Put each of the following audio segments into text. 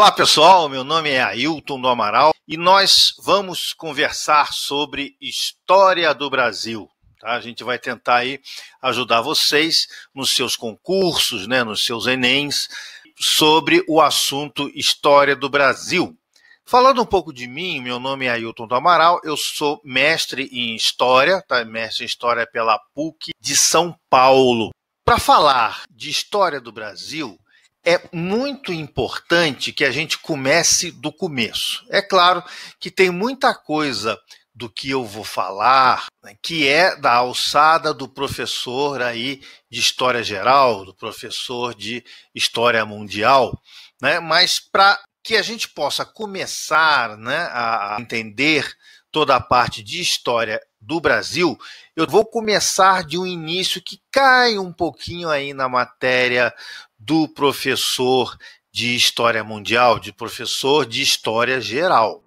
Olá pessoal, meu nome é Ailton do Amaral e nós vamos conversar sobre história do Brasil. Tá? A gente vai tentar aí ajudar vocês nos seus concursos, né, nos seus Enems, sobre o assunto história do Brasil. Falando um pouco de mim, meu nome é Ailton do Amaral, eu sou mestre em História, tá? mestre em História pela PUC de São Paulo. Para falar de história do Brasil, é muito importante que a gente comece do começo. É claro que tem muita coisa do que eu vou falar, né, que é da alçada do professor aí de história geral, do professor de história mundial, né? Mas para que a gente possa começar, né, a entender toda a parte de história do Brasil, eu vou começar de um início que cai um pouquinho aí na matéria do professor de História Mundial, de professor de História Geral.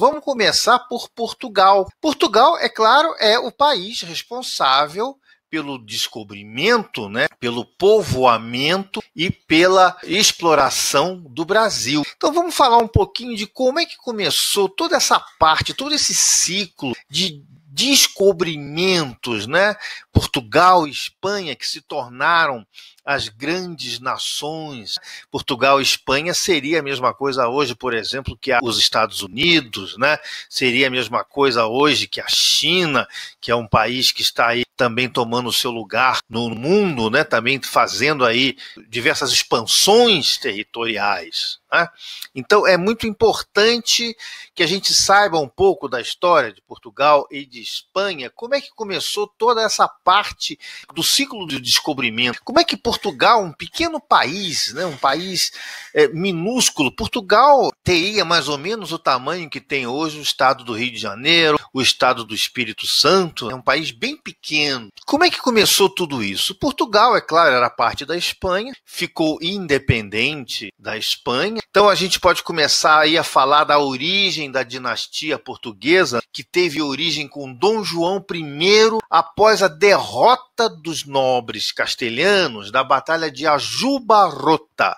Vamos começar por Portugal. Portugal, é claro, é o país responsável pelo descobrimento, né, pelo povoamento e pela exploração do Brasil. Então vamos falar um pouquinho de como é que começou toda essa parte, todo esse ciclo de descobrimentos, né? Portugal e Espanha que se tornaram as grandes nações. Portugal e Espanha seria a mesma coisa hoje, por exemplo, que os Estados Unidos, né? Seria a mesma coisa hoje que a China, que é um país que está aí também tomando o seu lugar no mundo, né? Também fazendo aí diversas expansões territoriais. Né? Então é muito importante que a gente saiba um pouco da história de Portugal e de Espanha, como é que começou toda essa parte do ciclo de descobrimento, como é que Portugal, um pequeno país, né, um país é, minúsculo, Portugal teria mais ou menos o tamanho que tem hoje o estado do Rio de Janeiro, o estado do Espírito Santo, é um país bem pequeno. Como é que começou tudo isso? Portugal, é claro, era parte da Espanha, ficou independente da Espanha então a gente pode começar aí a falar da origem da dinastia portuguesa, que teve origem com Dom João I após a derrota dos nobres castelhanos da Batalha de Ajubarrota.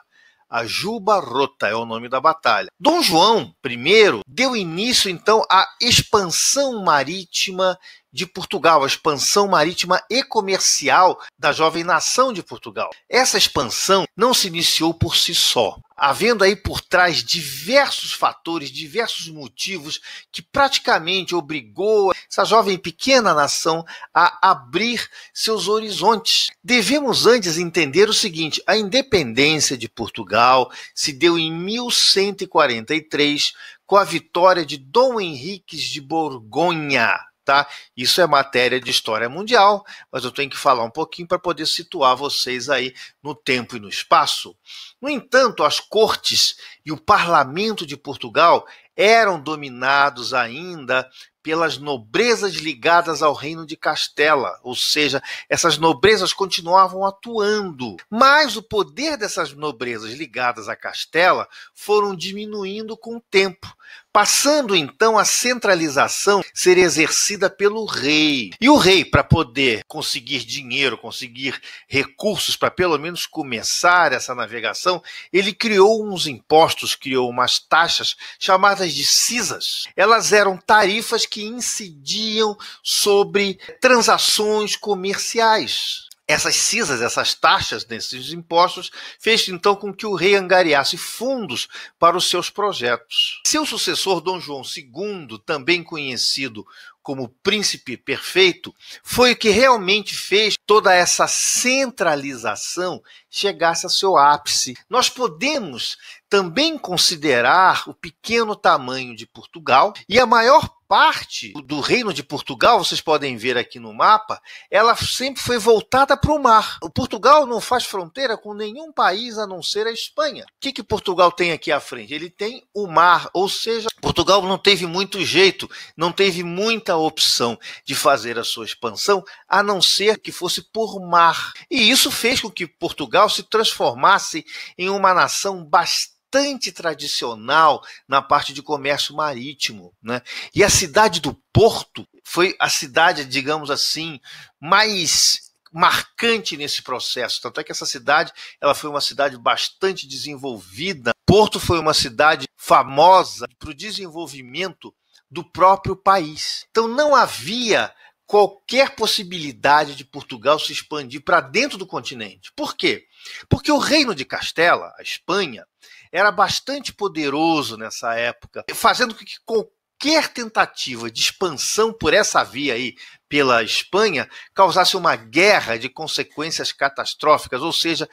Ajubarrota é o nome da batalha. Dom João I deu início então à expansão marítima de Portugal, a expansão marítima e comercial da jovem nação de Portugal. Essa expansão não se iniciou por si só, havendo aí por trás diversos fatores, diversos motivos que praticamente obrigou essa jovem pequena nação a abrir seus horizontes. Devemos antes entender o seguinte: a independência de Portugal se deu em 1143 com a vitória de Dom Henrique de Borgonha tá? Isso é matéria de história mundial, mas eu tenho que falar um pouquinho para poder situar vocês aí no tempo e no espaço. No entanto, as cortes e o parlamento de Portugal eram dominados ainda pelas nobrezas ligadas ao reino de Castela, ou seja, essas nobrezas continuavam atuando, mas o poder dessas nobrezas ligadas a Castela foram diminuindo com o tempo, passando então a centralização ser exercida pelo rei. E o rei, para poder conseguir dinheiro, conseguir recursos para pelo menos começar essa navegação, ele criou uns impostos, criou umas taxas chamadas de cisas. Elas eram tarifas que incidiam sobre transações comerciais. Essas cisas, essas taxas desses impostos, fez então com que o rei angariasse fundos para os seus projetos. Seu sucessor, Dom João II, também conhecido como príncipe perfeito foi o que realmente fez toda essa centralização chegasse ao seu ápice. Nós podemos também considerar o pequeno tamanho de Portugal e a maior parte do reino de Portugal, vocês podem ver aqui no mapa, ela sempre foi voltada para o mar. O Portugal não faz fronteira com nenhum país a não ser a Espanha. O que, que Portugal tem aqui à frente? Ele tem o mar, ou seja, Portugal não teve muito jeito, não teve muita muita opção de fazer a sua expansão, a não ser que fosse por mar. E isso fez com que Portugal se transformasse em uma nação bastante bastante tradicional na parte de comércio marítimo. Né? E a cidade do Porto foi a cidade, digamos assim, mais marcante nesse processo. Tanto é que essa cidade ela foi uma cidade bastante desenvolvida. Porto foi uma cidade famosa para o desenvolvimento do próprio país. Então não havia qualquer possibilidade de Portugal se expandir para dentro do continente. Por quê? Porque o reino de Castela, a Espanha, era bastante poderoso nessa época, fazendo com que qualquer tentativa de expansão por essa via aí, pela Espanha causasse uma guerra de consequências catastróficas. Ou seja,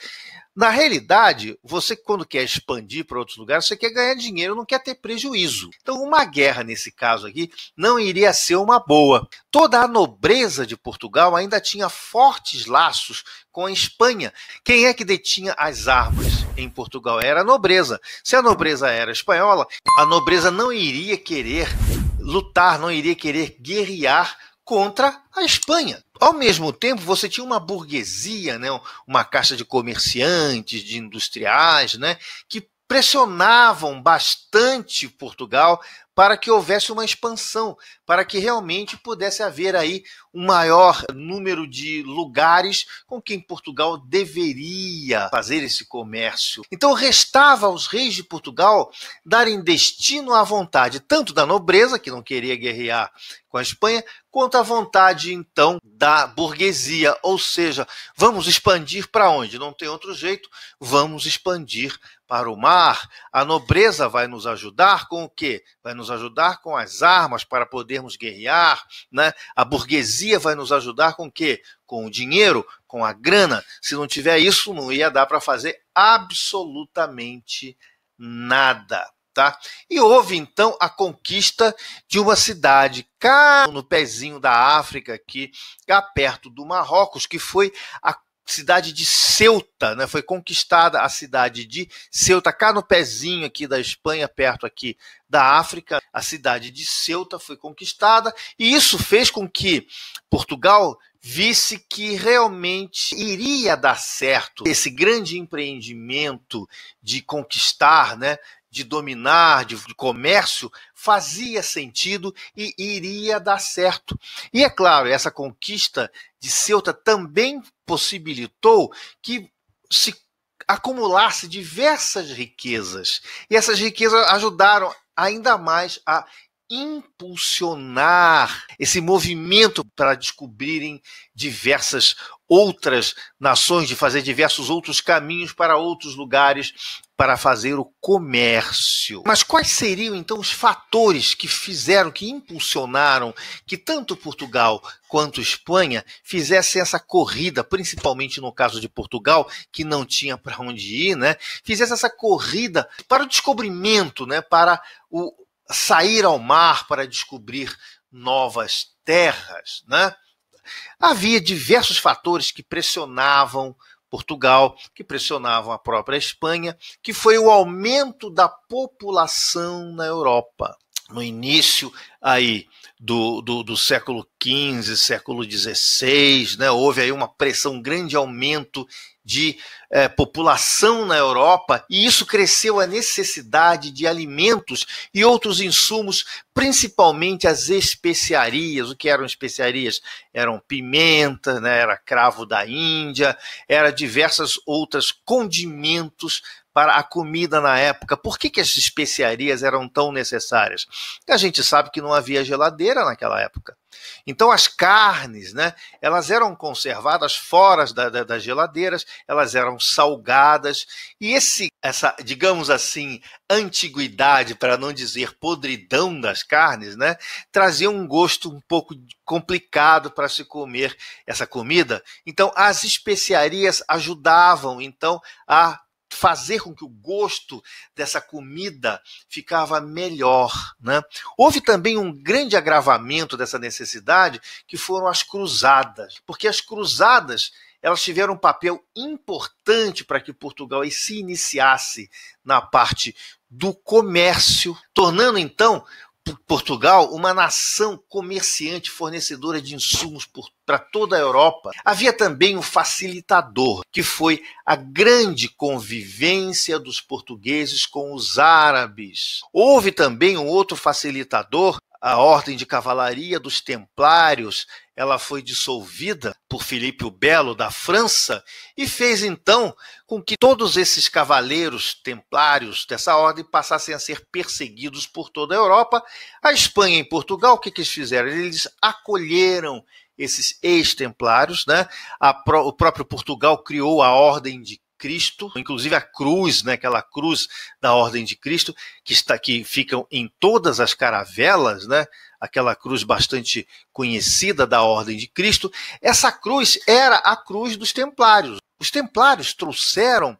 na realidade, você quando quer expandir para outros lugares, você quer ganhar dinheiro, não quer ter prejuízo. Então, uma guerra nesse caso aqui não iria ser uma boa. Toda a nobreza de Portugal ainda tinha fortes laços com a Espanha. Quem é que detinha as armas em Portugal? Era a nobreza. Se a nobreza era espanhola, a nobreza não iria querer lutar, não iria querer guerrear contra a Espanha. Ao mesmo tempo, você tinha uma burguesia, né, uma caixa de comerciantes, de industriais, né, que pressionavam bastante Portugal para que houvesse uma expansão, para que realmente pudesse haver aí um maior número de lugares com quem Portugal deveria fazer esse comércio. Então restava aos reis de Portugal darem destino à vontade tanto da nobreza, que não queria guerrear com a Espanha, quanto à vontade então da burguesia, ou seja, vamos expandir para onde? Não tem outro jeito, vamos expandir para o mar. A nobreza vai nos ajudar com o quê? Vai nos ajudar com as armas para podermos guerrear, né? A burguesia vai nos ajudar com o quê? Com o dinheiro, com a grana. Se não tiver isso, não ia dar para fazer absolutamente nada. Tá? E houve então a conquista de uma cidade cá no pezinho da África, aqui, cá perto do Marrocos, que foi a cidade de Ceuta, né? Foi conquistada a cidade de Ceuta, cá no pezinho aqui da Espanha, perto aqui da África. A cidade de Ceuta foi conquistada e isso fez com que Portugal visse que realmente iria dar certo esse grande empreendimento de conquistar, né, de dominar, de, comércio, fazia sentido e iria dar certo. E é claro, essa conquista de Ceuta também possibilitou que se acumulasse diversas riquezas. E essas riquezas ajudaram ainda mais a impulsionar esse movimento para descobrirem diversas outras nações, de fazer diversos outros caminhos para outros lugares para fazer o comércio. Mas quais seriam então os fatores que fizeram, que impulsionaram que tanto Portugal quanto Espanha fizessem essa corrida, principalmente no caso de Portugal, que não tinha para onde ir, né? Fizesse essa corrida para o descobrimento, né, para o sair ao mar para descobrir novas terras, né? havia diversos fatores que pressionavam Portugal, que pressionavam a própria Espanha, que foi o aumento da população na Europa no início aí do, do, do século XV, século XVI, né, houve aí uma pressão, um grande aumento de eh, população na Europa e isso cresceu a necessidade de alimentos e outros insumos, principalmente as especiarias. O que eram especiarias? Eram pimenta, né, era cravo da Índia, era diversas outras condimentos para a comida na época. Por que, que as especiarias eram tão necessárias? A gente sabe que não havia geladeira naquela época. Então as carnes, né, elas eram conservadas fora da, da, das geladeiras, elas eram salgadas e esse, essa, digamos assim, antiguidade, para não dizer podridão das carnes, né, trazia um gosto um pouco complicado para se comer essa comida. Então as especiarias ajudavam então a fazer com que o gosto dessa comida ficava melhor. Né? Houve também um grande agravamento dessa necessidade, que foram as cruzadas, porque as cruzadas elas tiveram um papel importante para que Portugal se iniciasse na parte do comércio, tornando então Portugal uma nação comerciante fornecedora de insumos para toda a Europa, havia também um facilitador, que foi a grande convivência dos portugueses com os árabes. Houve também um outro facilitador, a ordem de cavalaria dos templários, ela foi dissolvida por Filipe o Belo da França e fez então com que todos esses cavaleiros templários dessa ordem passassem a ser perseguidos por toda a Europa. A Espanha e Portugal, o que, que eles fizeram? Eles acolheram esses ex-templários, né? o próprio Portugal criou a ordem de Cristo, inclusive a cruz, né, aquela cruz da Ordem de Cristo, que está que ficam em todas as caravelas, né, aquela cruz bastante conhecida da Ordem de Cristo. Essa cruz era a cruz dos Templários. Os Templários trouxeram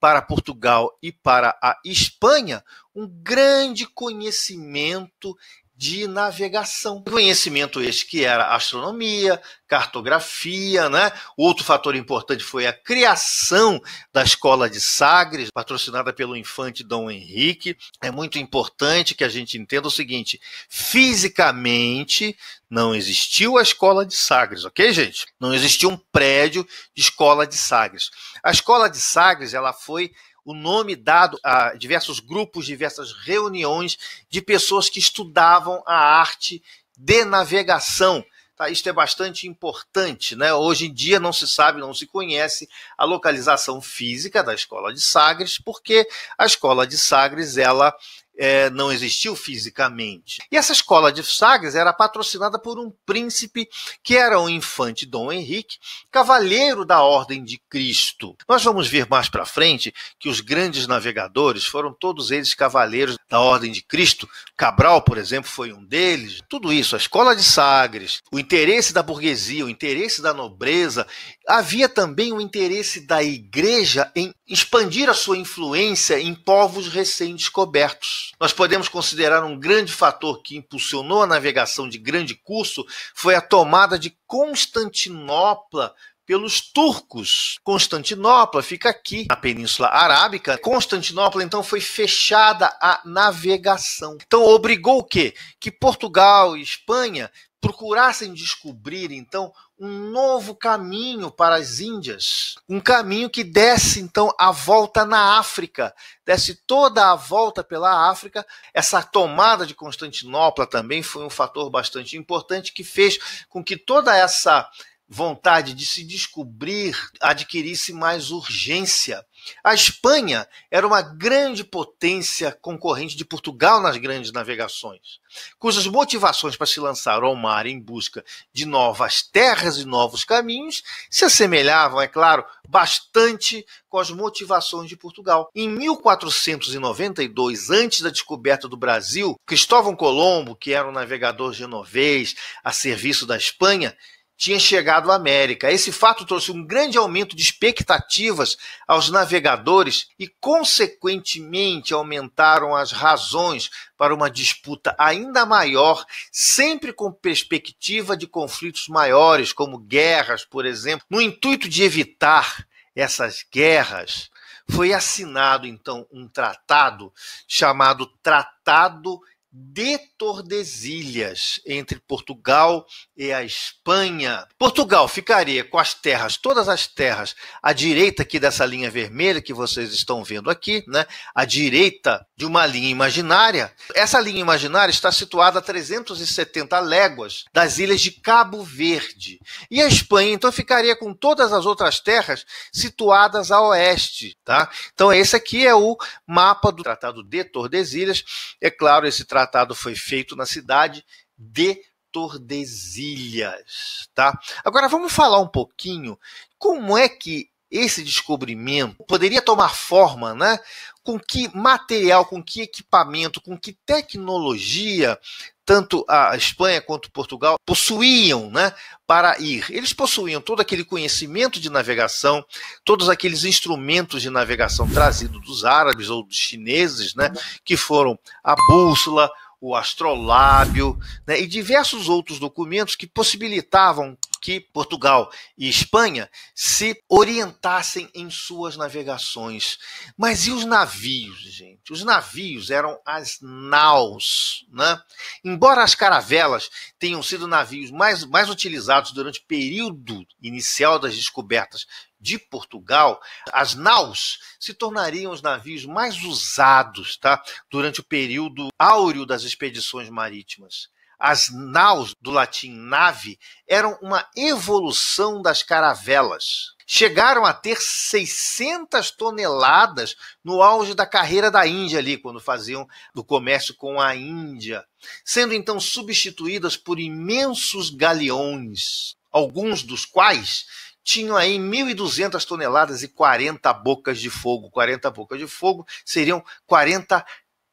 para Portugal e para a Espanha um grande conhecimento de navegação. Conhecimento este que era astronomia, cartografia, né? Outro fator importante foi a criação da escola de Sagres, patrocinada pelo infante Dom Henrique. É muito importante que a gente entenda o seguinte: fisicamente não existiu a escola de Sagres, ok, gente? Não existiu um prédio de escola de Sagres. A escola de Sagres, ela foi o nome dado a diversos grupos, diversas reuniões de pessoas que estudavam a arte de navegação. Tá, isto é bastante importante. Né? Hoje em dia não se sabe, não se conhece a localização física da Escola de Sagres, porque a Escola de Sagres ela é, não existiu fisicamente. E essa escola de Sagres era patrocinada por um príncipe que era o infante Dom Henrique, cavaleiro da Ordem de Cristo. Nós vamos ver mais para frente que os grandes navegadores foram todos eles cavaleiros da Ordem de Cristo. Cabral, por exemplo, foi um deles. Tudo isso, a escola de Sagres, o interesse da burguesia, o interesse da nobreza, havia também o interesse da igreja em expandir a sua influência em povos recém-descobertos nós podemos considerar um grande fator que impulsionou a navegação de grande curso foi a tomada de Constantinopla pelos turcos. Constantinopla fica aqui na Península Arábica. Constantinopla então foi fechada à navegação. Então obrigou o quê? Que Portugal e Espanha procurassem descobrir, então, um novo caminho para as Índias, um caminho que desse, então, a volta na África, desse toda a volta pela África. Essa tomada de Constantinopla também foi um fator bastante importante que fez com que toda essa vontade de se descobrir adquirisse mais urgência. A Espanha era uma grande potência concorrente de Portugal nas grandes navegações, cujas motivações para se lançar ao mar em busca de novas terras e novos caminhos se assemelhavam, é claro, bastante com as motivações de Portugal. Em 1492, antes da descoberta do Brasil, Cristóvão Colombo, que era um navegador genovês a serviço da Espanha, tinha chegado à América. Esse fato trouxe um grande aumento de expectativas aos navegadores e, consequentemente, aumentaram as razões para uma disputa ainda maior, sempre com perspectiva de conflitos maiores, como guerras, por exemplo. No intuito de evitar essas guerras, foi assinado então um tratado chamado Tratado de Tordesilhas, entre Portugal e a Espanha. Portugal ficaria com as terras, todas as terras, à direita aqui dessa linha vermelha que vocês estão vendo aqui, né? à direita de uma linha imaginária. Essa linha imaginária está situada a 370 léguas das ilhas de Cabo Verde. E a Espanha, então, ficaria com todas as outras terras situadas a oeste. Tá? Então, esse aqui é o mapa do Tratado de Tordesilhas. É claro, esse tratado tratado foi feito na cidade de Tordesilhas, tá? Agora vamos falar um pouquinho como é que esse descobrimento poderia tomar forma, né? Com que material, com que equipamento, com que tecnologia tanto a Espanha quanto Portugal possuíam né, para ir. Eles possuíam todo aquele conhecimento de navegação, todos aqueles instrumentos de navegação trazidos dos árabes ou dos chineses, né, que foram a bússola, o astrolábio né, e diversos outros documentos que possibilitavam que Portugal e Espanha se orientassem em suas navegações. Mas e os navios, gente? Os navios eram as naus. Né? Embora as caravelas tenham sido navios mais, mais utilizados durante o período inicial das descobertas de Portugal, as naus se tornariam os navios mais usados tá, durante o período áureo das expedições marítimas. As naus, do latim nave, eram uma evolução das caravelas. Chegaram a ter 600 toneladas no auge da carreira da Índia ali, quando faziam do comércio com a Índia, sendo então substituídas por imensos galeões, alguns dos quais tinham aí 1.200 toneladas e 40 bocas de fogo. 40 bocas de fogo seriam 40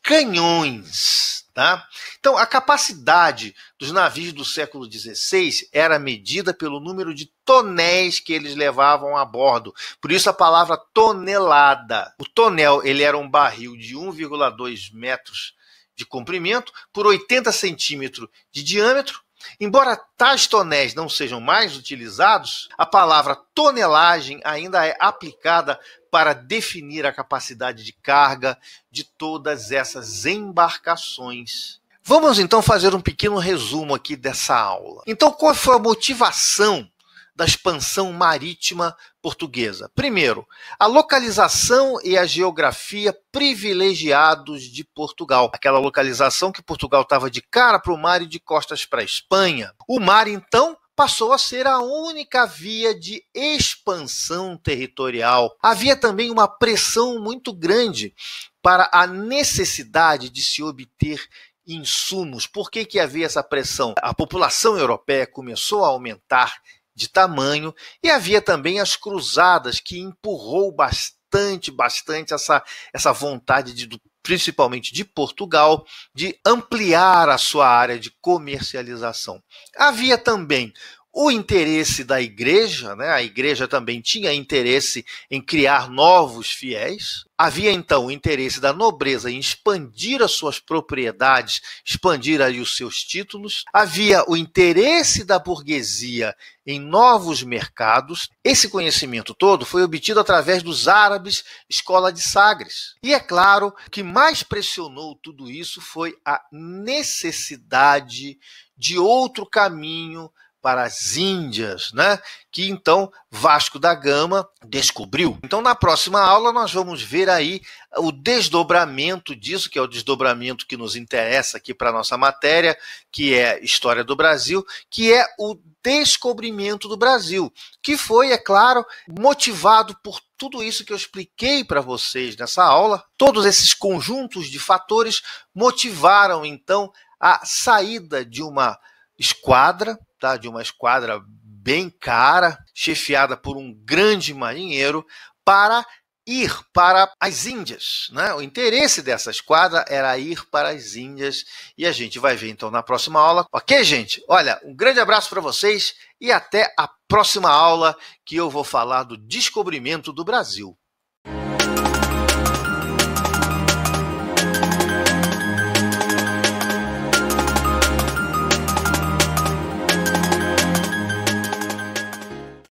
canhões. Tá? Então, a capacidade dos navios do século XVI era medida pelo número de tonéis que eles levavam a bordo. Por isso a palavra tonelada. O tonel ele era um barril de 1,2 metros de comprimento por 80 centímetros de diâmetro Embora tais tonéis não sejam mais utilizados, a palavra tonelagem ainda é aplicada para definir a capacidade de carga de todas essas embarcações. Vamos então fazer um pequeno resumo aqui dessa aula. Então, qual foi a motivação da expansão marítima portuguesa. Primeiro, a localização e a geografia privilegiados de Portugal. Aquela localização que Portugal estava de cara para o mar e de costas para a Espanha. O mar, então, passou a ser a única via de expansão territorial. Havia também uma pressão muito grande para a necessidade de se obter insumos. Por que, que havia essa pressão? A população europeia começou a aumentar de tamanho, e havia também as cruzadas, que empurrou bastante, bastante essa, essa vontade de, principalmente de Portugal, de ampliar a sua área de comercialização. Havia também o interesse da igreja, né? a igreja também tinha interesse em criar novos fiéis. Havia então o interesse da nobreza em expandir as suas propriedades, expandir ali os seus títulos. Havia o interesse da burguesia em novos mercados. Esse conhecimento todo foi obtido através dos árabes, escola de Sagres. E é claro que mais pressionou tudo isso foi a necessidade de outro caminho para as Índias, né? Que então Vasco da Gama descobriu. Então na próxima aula nós vamos ver aí o desdobramento disso, que é o desdobramento que nos interessa aqui para nossa matéria, que é História do Brasil, que é o descobrimento do Brasil, que foi, é claro, motivado por tudo isso que eu expliquei para vocês nessa aula. Todos esses conjuntos de fatores motivaram então a saída de uma esquadra tá? de uma esquadra bem cara, chefiada por um grande marinheiro, para ir para as Índias. Né? O interesse dessa esquadra era ir para as Índias. E a gente vai ver então na próxima aula. Ok, gente? Olha, um grande abraço para vocês e até a próxima aula que eu vou falar do descobrimento do Brasil.